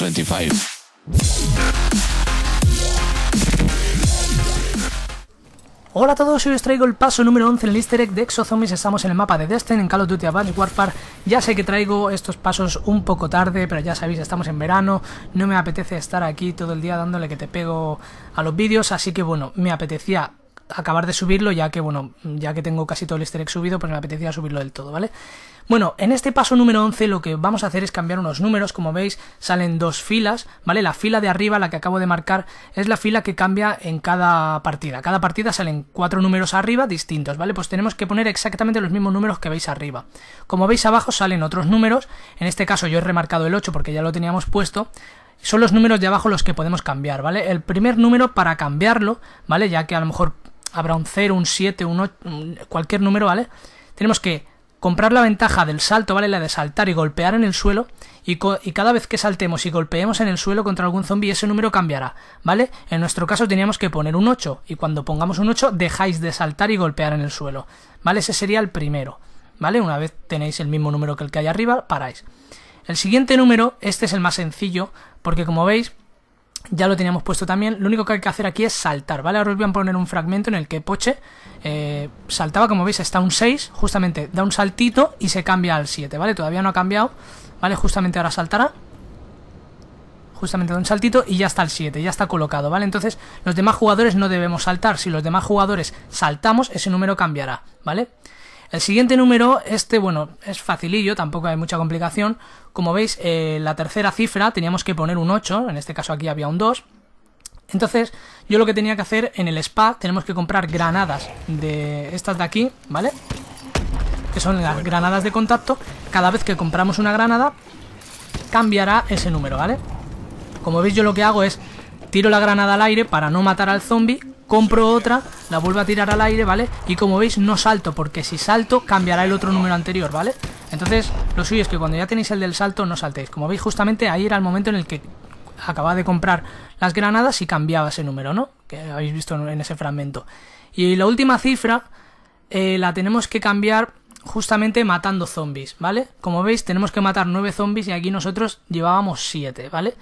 25. Hola a todos, hoy os traigo el paso número 11 en el easter egg de Exozombies, estamos en el mapa de Destiny, en Call of Duty Advanced Warfare, ya sé que traigo estos pasos un poco tarde, pero ya sabéis, estamos en verano, no me apetece estar aquí todo el día dándole que te pego a los vídeos, así que bueno, me apetecía acabar de subirlo, ya que bueno, ya que tengo casi todo el easter egg subido, pues me apetecía subirlo del todo, ¿vale? vale bueno, en este paso número 11 lo que vamos a hacer es cambiar unos números, como veis salen dos filas, ¿vale? La fila de arriba, la que acabo de marcar, es la fila que cambia en cada partida. Cada partida salen cuatro números arriba distintos, ¿vale? Pues tenemos que poner exactamente los mismos números que veis arriba. Como veis abajo salen otros números, en este caso yo he remarcado el 8 porque ya lo teníamos puesto, son los números de abajo los que podemos cambiar, ¿vale? El primer número para cambiarlo, ¿vale? Ya que a lo mejor habrá un 0, un 7, un 8, cualquier número, ¿vale? Tenemos que Comprar la ventaja del salto, ¿vale? La de saltar y golpear en el suelo. Y, cada vez que saltemos y golpeemos en el suelo contra algún zombie, ese número cambiará, ¿vale? En nuestro caso teníamos que poner un 8. Y cuando pongamos un 8, dejáis de saltar y golpear en el suelo. ¿Vale? Ese sería el primero. ¿Vale? Una vez tenéis el mismo número que el que hay arriba, paráis. El siguiente número, este es el más sencillo, porque como veis, ya lo teníamos puesto también. Lo único que hay que hacer aquí es saltar, ¿vale? Ahora os voy a poner un fragmento en el que Poche eh, saltaba, como veis, está un 6, justamente da un saltito y se cambia al 7, ¿vale? Todavía no ha cambiado, ¿vale? Justamente ahora saltará. Justamente da un saltito y ya está el 7, ya está colocado, ¿vale? Entonces, los demás jugadores no debemos saltar. Si los demás jugadores saltamos, ese número cambiará, ¿vale? vale el siguiente número, este, bueno, es facilillo, tampoco hay mucha complicación. Como veis, eh, la tercera cifra teníamos que poner un 8, en este caso aquí había un 2. Entonces, yo lo que tenía que hacer en el spa, tenemos que comprar granadas de estas de aquí, ¿vale? Que son las granadas de contacto. Cada vez que compramos una granada, cambiará ese número, ¿vale? Como veis, yo lo que hago es tiro la granada al aire para no matar al zombie compro otra, la vuelvo a tirar al aire, ¿vale? Y como veis no salto, porque si salto cambiará el otro número anterior, ¿vale? Entonces lo suyo es que cuando ya tenéis el del salto no saltéis. Como veis justamente ahí era el momento en el que acababa de comprar las granadas y cambiaba ese número, ¿no? Que habéis visto en ese fragmento. Y la última cifra eh, la tenemos que cambiar justamente matando zombies, ¿vale? Como veis tenemos que matar nueve zombies y aquí nosotros llevábamos 7, ¿vale?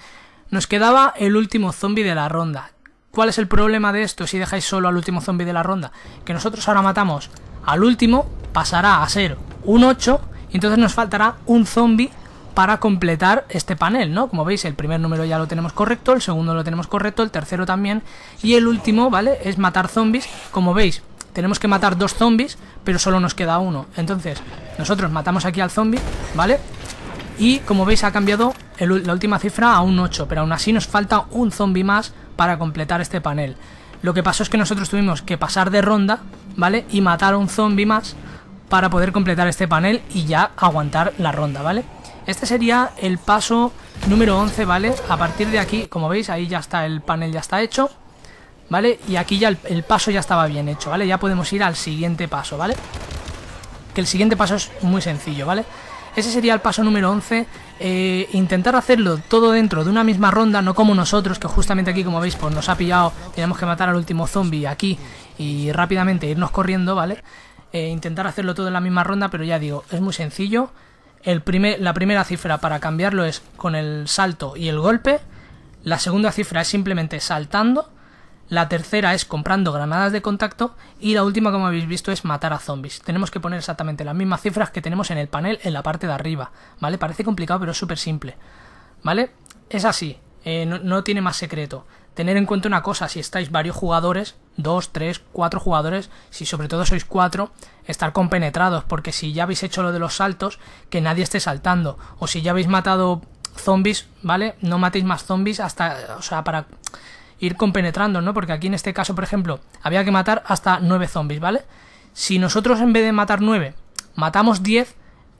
Nos quedaba el último zombie de la ronda, ¿Cuál es el problema de esto si dejáis solo al último zombie de la ronda? Que nosotros ahora matamos al último, pasará a ser un 8 y entonces nos faltará un zombie para completar este panel, ¿no? Como veis, el primer número ya lo tenemos correcto, el segundo lo tenemos correcto, el tercero también y el último, ¿vale? Es matar zombies. Como veis, tenemos que matar dos zombies, pero solo nos queda uno. Entonces, nosotros matamos aquí al zombie, ¿vale? Y como veis ha cambiado la última cifra a un 8, pero aún así nos falta un zombie más para completar este panel. Lo que pasó es que nosotros tuvimos que pasar de ronda, ¿vale? Y matar a un zombie más para poder completar este panel y ya aguantar la ronda, ¿vale? Este sería el paso número 11, ¿vale? A partir de aquí, como veis, ahí ya está el panel, ya está hecho, ¿vale? Y aquí ya el, paso ya estaba bien hecho, ¿vale? Ya podemos ir al siguiente paso, ¿vale? Que el siguiente paso es muy sencillo, ¿vale? vale ese sería el paso número 11. Eh, intentar hacerlo todo dentro de una misma ronda, no como nosotros, que justamente aquí, como veis, pues nos ha pillado, tenemos que matar al último zombie aquí y rápidamente irnos corriendo, ¿vale? Eh, intentar hacerlo todo en la misma ronda, pero ya digo, es muy sencillo. El la primera cifra para cambiarlo es con el salto y el golpe. La segunda cifra es simplemente saltando la tercera es comprando granadas de contacto y la última como habéis visto es matar a zombies. Tenemos que poner exactamente las mismas cifras que tenemos en el panel en la parte de arriba, ¿vale? Parece complicado pero es súper simple, ¿vale? Es así, eh, no, no, tiene más secreto. Tener en cuenta una cosa, si estáis varios jugadores, dos, tres, cuatro jugadores, si sobre todo sois cuatro, estar compenetrados, porque si ya habéis hecho lo de los saltos, que nadie esté saltando, o si ya habéis matado zombies, ¿vale? No matéis más zombies hasta, o sea, para ir compenetrando, ¿no? Porque aquí en este caso, por ejemplo, había que matar hasta 9 zombies, ¿vale? Si nosotros en vez de matar 9, matamos 10,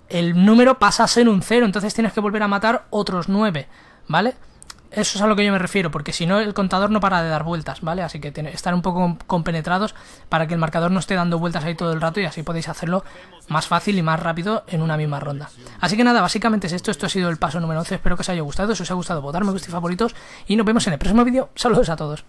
el número pasa a ser un 0, entonces tienes que volver a matar otros 9, ¿vale? Eso es a lo que yo me refiero, porque si no el contador no para de dar vueltas, ¿vale? Así que tiene, estar un poco compenetrados para que el marcador no esté dando vueltas ahí todo el rato y así podéis hacerlo más fácil y más rápido en una misma ronda. Así que nada, básicamente es esto, esto ha sido el paso número 11, espero que os haya gustado, si os ha gustado votar me gusta y favoritos y nos vemos en el próximo vídeo, saludos a todos.